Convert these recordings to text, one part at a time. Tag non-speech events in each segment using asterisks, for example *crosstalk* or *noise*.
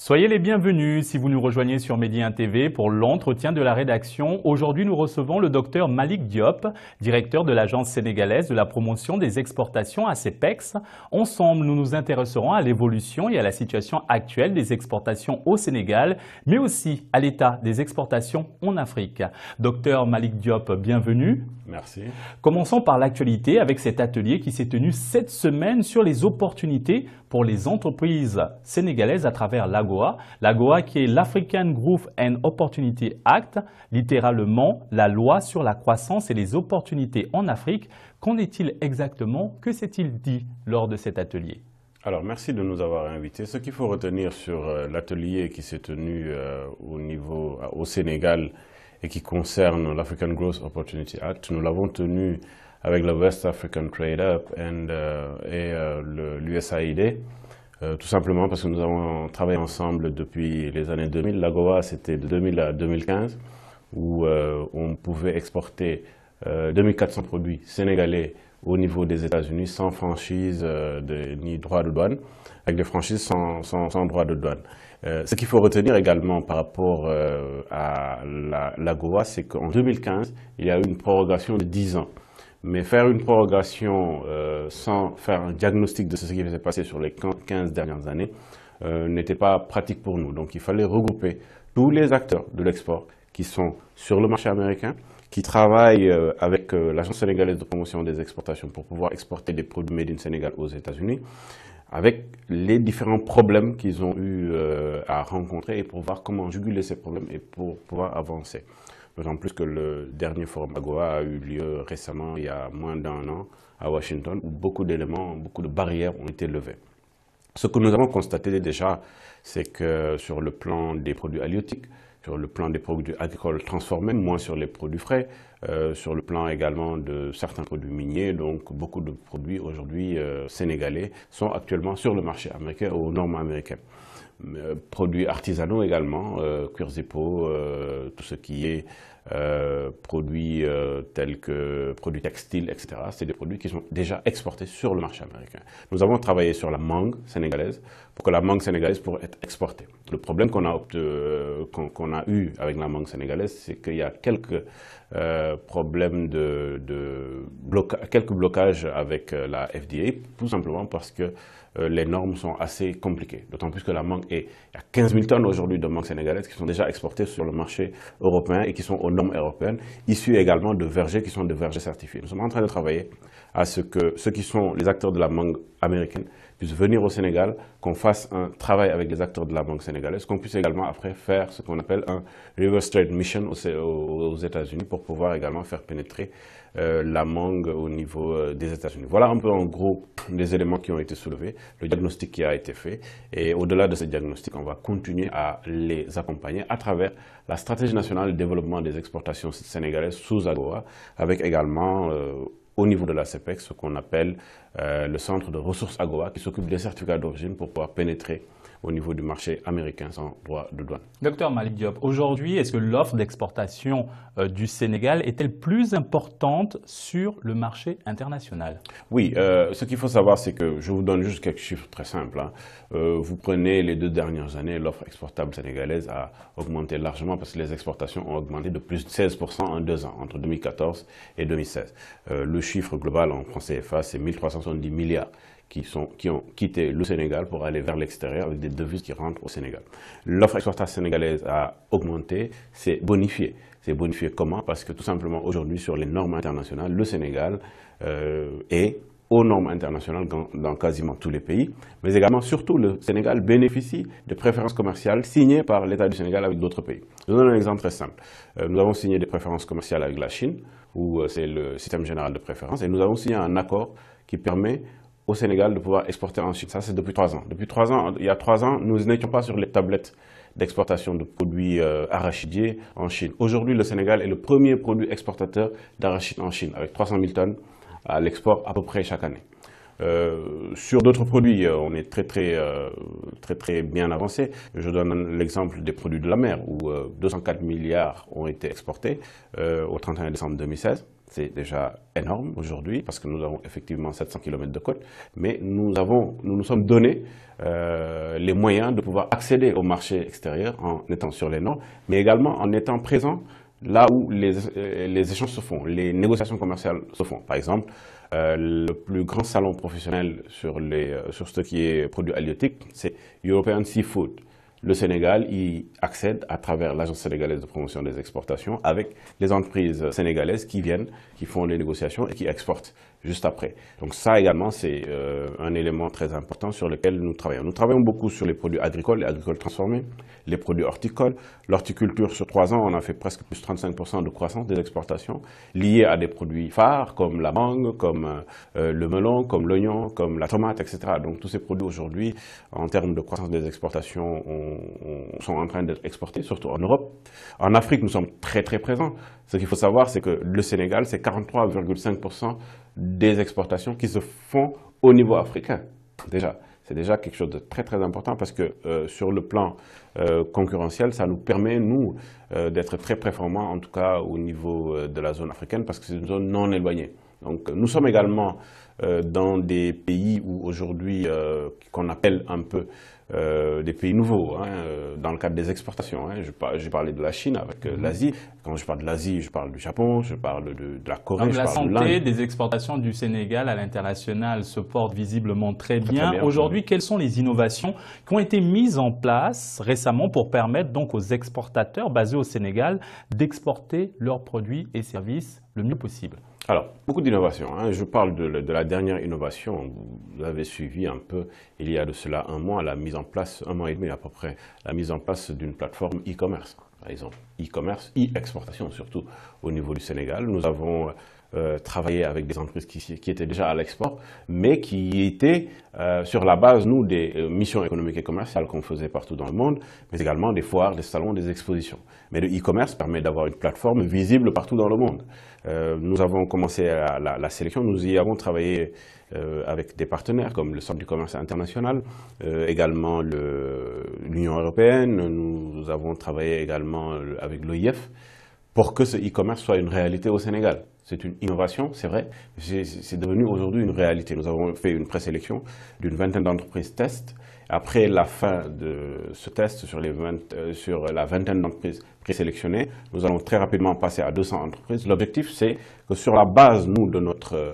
Soyez les bienvenus si vous nous rejoignez sur Médien TV pour l'entretien de la rédaction. Aujourd'hui, nous recevons le docteur Malik Diop, directeur de l'Agence sénégalaise de la promotion des exportations à CEPEX. Ensemble, nous nous intéresserons à l'évolution et à la situation actuelle des exportations au Sénégal, mais aussi à l'état des exportations en Afrique. Docteur Malik Diop, bienvenue. Merci. Commençons par l'actualité avec cet atelier qui s'est tenu cette semaine sur les opportunités pour les entreprises sénégalaises à travers l'AGOA. L'AGOA qui est l'African Growth and Opportunity Act, littéralement la loi sur la croissance et les opportunités en Afrique. Qu'en est-il exactement Que s'est-il dit lors de cet atelier alors, merci de nous avoir invités. Ce qu'il faut retenir sur euh, l'atelier qui s'est tenu euh, au, niveau, euh, au Sénégal et qui concerne l'African Growth Opportunity Act, nous l'avons tenu avec le West African Trade Up euh, et euh, l'USAID. Euh, tout simplement parce que nous avons travaillé ensemble depuis les années 2000. La Goa c'était de 2000 à 2015, où on pouvait exporter 2400 produits sénégalais au niveau des États-Unis sans franchise de, ni droit de douane, avec des franchises sans, droit de douane. ce qu'il faut retenir également par rapport à la GoA, c'est qu'en 2015, il y a eu une prorogation de 10 ans. Mais faire une prorogation euh, sans faire un diagnostic de ce qui s'est passé sur les 15 dernières années euh, n'était pas pratique pour nous. Donc il fallait regrouper tous les acteurs de l'export qui sont sur le marché américain, qui travaillent euh, avec l'Agence sénégalaise de promotion des exportations pour pouvoir exporter des produits made in Sénégal aux États-Unis, avec les différents problèmes qu'ils ont eu à rencontrer et pour voir comment juguler ces problèmes et pour pouvoir avancer. D'autant plus que le dernier forum AGOA a eu lieu récemment, il y a moins d'un an, à Washington, où beaucoup d'éléments, beaucoup de barrières ont été levées. Ce que nous avons constaté déjà, c'est que sur le plan des produits halieutiques, sur le plan des produits agricoles transformés, moins sur les produits frais, euh, sur le plan également de certains produits miniers. Donc beaucoup de produits aujourd'hui euh, sénégalais sont actuellement sur le marché américain aux normes américaines. Euh, produits artisanaux également, cuirs et peaux, tout ce qui est euh, produits euh, tels que produits textiles, etc. C'est des produits qui sont déjà exportés sur le marché américain. Nous avons travaillé sur la mangue sénégalaise pour que la mangue sénégalaise pourrait être exportée. Le problème qu'on a, euh, a, eu avec la mangue sénégalaise, c'est qu'il y a quelques problèmes de, de quelques blocages avec la FDA, tout simplement parce que les normes sont assez compliquées. D'autant plus que la mangue est, il y a 15 000 tonnes aujourd'hui de mangue sénégalaise qui sont déjà exportées sur le marché européen et qui sont au européenne européennes, également de vergers qui sont des vergers certifiés. Nous sommes en train de travailler à ce que ceux qui sont les acteurs de la mangue américaine puissent venir au Sénégal, qu'on fasse un travail avec les acteurs de la banque sénégalaise, qu'on puisse également après faire ce qu'on appelle un reverse trade mission aux, États-Unis pour pouvoir également faire pénétrer euh, la mangue au niveau euh, des États-Unis. Voilà un peu en gros les éléments qui ont été soulevés, le diagnostic qui a été fait. Et au-delà de ce diagnostic, on va continuer à les accompagner à travers la stratégie nationale de développement des exportations sénégalaises sous AGOA, avec également... Euh, au niveau de la CEPEX, ce qu'on appelle euh, le centre de ressources AGOA, qui s'occupe des certificats d'origine pour pouvoir pénétrer au niveau du marché américain sans droit de douane. Docteur Malik Diop, aujourd'hui, est-ce que l'offre d'exportation euh, du Sénégal est-elle plus importante sur le marché international Oui, euh, ce qu'il faut savoir, c'est que je vous donne juste quelques chiffres très simples. Hein. Euh, vous prenez les deux dernières années, l'offre exportable sénégalaise a augmenté largement parce que les exportations ont augmenté de plus de 16% en deux ans, entre 2014 et 2016. le chiffre global en francs CFA, c'est 370 milliards qui, ont quitté le Sénégal pour aller vers l'extérieur avec des devises qui rentrent au Sénégal. L'offre exportatrice sénégalaise a augmenté, c'est bonifié. C'est bonifié comment Parce que tout simplement aujourd'hui sur les normes internationales, le Sénégal euh, est aux normes internationales dans, quasiment tous les pays, mais également, surtout, le Sénégal bénéficie de préférences commerciales signées par l'État du Sénégal avec d'autres pays. Je vous donne un exemple très simple. Euh, nous avons signé des préférences commerciales avec la Chine, où euh, c'est le système général de préférence, et nous avons signé un accord qui permet au Sénégal de pouvoir exporter en Chine. Ça, c'est depuis trois ans. Depuis trois ans, il y a trois ans, nous n'étions pas sur les tablettes d'exportation de produits euh, arachidiers en Chine. Aujourd'hui, le Sénégal est le premier produit exportateur d'arachide en Chine, avec 300 000 tonnes à l'export à peu près chaque année. Euh, sur d'autres produits, euh, on est très très, très très bien avancé. Je donne l'exemple des produits de la mer où 204 milliards ont été exportés au 31 décembre 2016. C'est déjà énorme aujourd'hui parce que nous avons effectivement 700 km de côte, mais nous, avons, nous nous sommes donné euh, les moyens de pouvoir accéder au marché extérieur en étant sur les normes, mais également en étant présent là où les, euh, échanges se font, les négociations commerciales se font. Par exemple, euh, le plus grand salon professionnel sur, les, sur ce qui est produits halieutique, c'est European Seafood le Sénégal y accède à travers l'Agence sénégalaise de promotion des exportations avec les entreprises sénégalaises qui viennent, qui font les négociations et qui exportent juste après. Donc ça également, c'est euh, un élément très important sur lequel nous travaillons. Nous travaillons beaucoup sur les produits agricoles, les agricoles transformés, les produits horticoles. L'horticulture, sur trois ans, on a fait presque plus de 35% de croissance des exportations liées à des produits phares comme la mangue, comme euh, le melon, comme l'oignon, comme la tomate, etc. Donc tous ces produits aujourd'hui, en termes de croissance des exportations, ont sont en train d'être exportés, surtout en Europe. En Afrique, nous sommes très très présents. Ce qu'il faut savoir, c'est que le Sénégal, c'est 43,5% des exportations qui se font au niveau africain. Déjà, c'est déjà quelque chose de très très important parce que euh, sur le plan euh, concurrentiel, ça nous permet, nous, euh, d'être très performants, en tout cas au niveau de la zone africaine, parce que c'est une zone non éloignée. Donc nous sommes également euh, dans des pays où aujourd'hui, euh, qu'on appelle un peu euh, des pays nouveaux, hein, dans le cadre des exportations. Hein. J'ai parlé de la Chine avec mhm. l'Asie. Quand je parle de l'Asie, je parle du Japon, je parle de, la Corée. la santé des exportations du Sénégal à l'international se porte visiblement très bien. Aujourd'hui, quelles sont les innovations qui ont été mises en place récemment pour permettre donc aux exportateurs basés au Sénégal d'exporter leurs produits et services le mieux possible alors, beaucoup d'innovations. Hein. Je parle de, de, la dernière innovation. Vous avez suivi un peu, il y a de cela un mois, la mise en place, un mois et demi à peu près, la mise en place d'une plateforme e-commerce. Par exemple, e-commerce, e-exportation surtout au niveau du Sénégal. Nous avons euh, travailler avec des entreprises qui, étaient déjà à l'export, mais qui étaient euh, sur la base, nous, des euh, missions économiques et commerciales qu'on faisait partout dans le monde, mais également des foires, des salons, des expositions. Mais le e-commerce permet d'avoir une plateforme visible partout dans le monde. nous avons commencé la, la, sélection, nous y avons travaillé avec des partenaires comme le Centre du commerce international, également l'Union européenne, nous avons travaillé également avec l'OIF pour que ce e-commerce soit une réalité au Sénégal. C'est une innovation, c'est vrai. C'est devenu aujourd'hui une réalité. Nous avons fait une présélection d'une vingtaine d'entreprises test. Après la fin de ce test sur, euh, sur la vingtaine d'entreprises présélectionnées, nous allons très rapidement passer à 200 entreprises. L'objectif, c'est que sur la base, nous, de notre euh,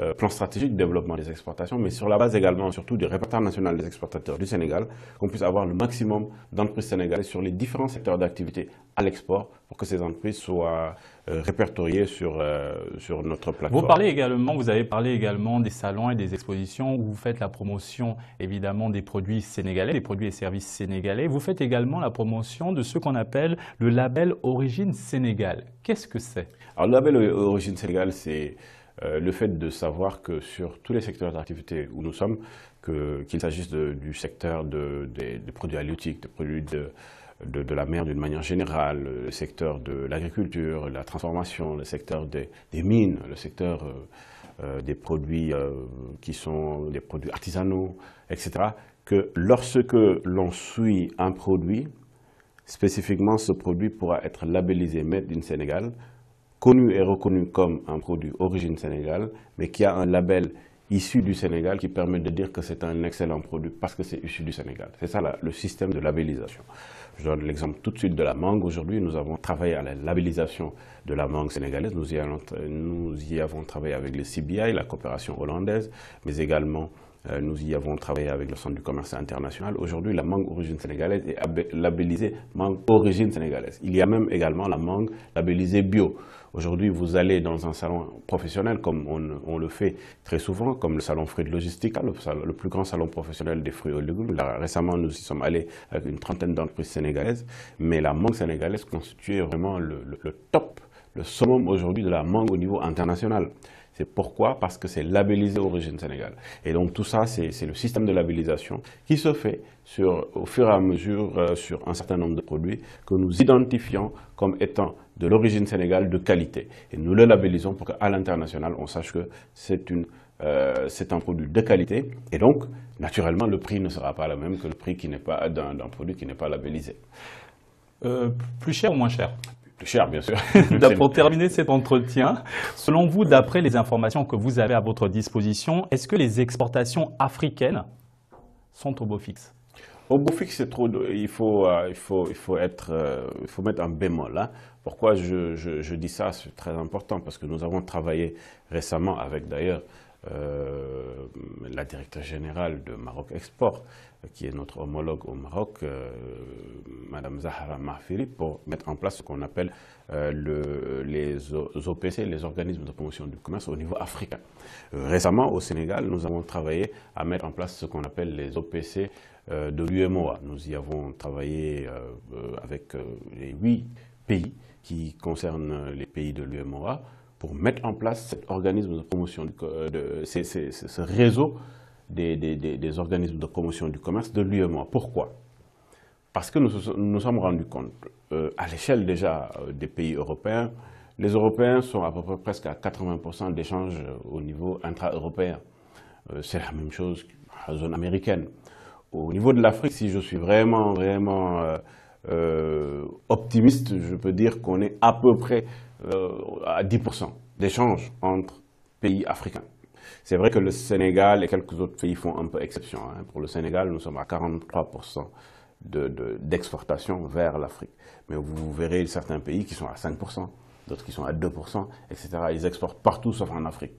euh, plan stratégique de développement des exportations, mais sur la base également, surtout, du répertoire national des exportateurs du Sénégal, qu'on puisse avoir le maximum d'entreprises sénégalaises sur les différents secteurs d'activité à l'export pour que ces entreprises soient euh, répertoriées sur, euh, sur notre plateforme. Vous parlez également, vous avez parlé également des salons et des expositions où vous faites la promotion évidemment des produits sénégalais, des produits et services sénégalais. Vous faites également la promotion de ce qu'on appelle le label Origine Sénégal. Qu'est-ce que c'est Alors le label Origine Sénégal, c'est euh, le fait de savoir que sur tous les secteurs d'activité où nous sommes, qu'il s'agisse du secteur des, produits halieutiques, des produits de, de, la mer d'une manière générale, le secteur de l'agriculture, la transformation, le secteur des, mines, le secteur... Euh, euh, des produits qui sont des produits artisanaux, etc., que lorsque l'on suit un produit, spécifiquement ce produit pourra être labellisé Made in Sénégal, connu et reconnu comme un produit origine Sénégal, mais qui a un label issu du Sénégal qui permet de dire que c'est un excellent produit parce que c'est issu du Sénégal. C'est ça le système de labellisation. Je donne l'exemple tout de suite de la mangue. Aujourd'hui, nous avons travaillé à la labellisation de la mangue sénégalaise. Nous y, euh, nous y avons travaillé avec le CBI, la coopération hollandaise, mais également euh, nous y avons travaillé avec le Centre du commerce international. Aujourd'hui, la mangue origine sénégalaise est labellisée mangue origine sénégalaise. Il y a même également la mangue labellisée bio. Aujourd'hui, vous allez dans un salon professionnel, comme on, le fait très souvent, comme le salon fruit de logistique, hein, le, plus grand salon professionnel des fruits et légumes. récemment, nous y sommes allés avec une trentaine d'entreprises sénégalaises, mais la mangue sénégalaise constitue vraiment le, top, le summum aujourd'hui de la mangue au niveau international. C'est pourquoi Parce que c'est labellisé Origine Sénégal. Et donc tout ça, c'est le système de labellisation qui se fait au fur et à mesure euh, sur un certain nombre de produits que nous identifions comme étant de l'origine sénégale de qualité. Et nous le labellisons pour qu'à l'international, on sache que euh, c'est un produit de qualité et donc naturellement le prix ne sera pas le même que le prix qui n'est pas d'un produit qui n'est pas labellisé. Euh, plus cher ou moins cher plus cher, bien sûr. *laughs* pour terminer cet entretien, selon vous, d'après les informations que vous avez à votre disposition, est-ce que les exportations africaines sont au beau fixe Au beau fixe, c'est trop. Euh, il faut, être, euh, il faut mettre un bémol. Hein. Pourquoi je, dis ça C'est très important parce que nous avons travaillé récemment avec d'ailleurs euh, la directrice générale de Maroc Export qui est notre homologue au Maroc, Mme euh, Madame Zahra Marfiri, pour mettre en place ce qu'on appelle euh, les OPC, les organismes de promotion du commerce au niveau africain. Récemment, au Sénégal, nous avons travaillé à mettre en place ce qu'on appelle les OPC euh, de l'UMOA. Nous y avons travaillé avec les huit pays qui concernent les pays de l'UMOA pour mettre en place cet organisme de promotion, de, ce réseau des, organismes de promotion du commerce de l'UEMA. Pourquoi Parce que nous nous sommes rendus compte, euh, à l'échelle déjà euh, des pays européens, les Européens sont à peu près presque à 80% d'échanges euh, au niveau intra-européen. C'est la même chose à la zone américaine. Au niveau de l'Afrique, si je suis vraiment, vraiment optimiste, je peux dire qu'on est à peu près à 10% d'échanges entre pays africains. C'est vrai que le Sénégal et quelques autres pays font un peu exception. Hein. Pour le Sénégal, nous sommes à 43% d'exportation de, vers l'Afrique. Mais vous verrez certains pays qui sont à 5%, d'autres qui sont à 2%, etc. Ils exportent partout sauf en Afrique.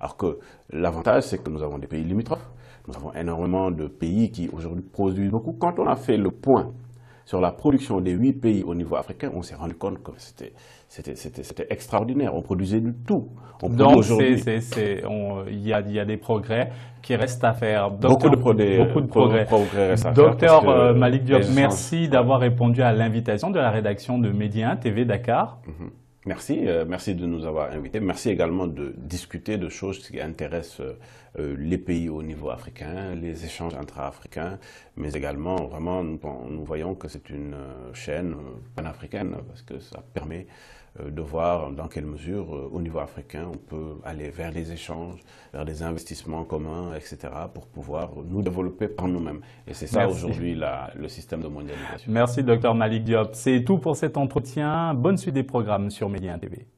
Alors que l'avantage, c'est que nous avons des pays limitrophes. Nous avons énormément de pays qui aujourd'hui produisent beaucoup. Quand on a fait le point sur la production des huit pays au niveau africain, on s'est rendu compte que c'était extraordinaire. On produisait du tout. Donc, il y, a, des progrès qui restent à faire. beaucoup de, progrès. Docteur euh, Malik Diop, merci d'avoir répondu à l'invitation de la rédaction de Média TV Dakar. Mm-hmm. Merci, euh, merci de nous avoir invités. Merci également de discuter de choses qui intéressent euh, euh, les pays au niveau africain, les échanges intra-africains, mais également vraiment nous, voyons que c'est une euh, chaîne euh, panafricaine parce que ça permet de voir dans quelle mesure au niveau africain on peut aller vers les échanges, vers des investissements communs, etc. pour pouvoir nous développer par nous-mêmes. Et c'est ça aujourd'hui le système de mondialisation. Merci docteur Malik Diop. C'est tout pour cet entretien. Bonne suite des programmes sur Média TV.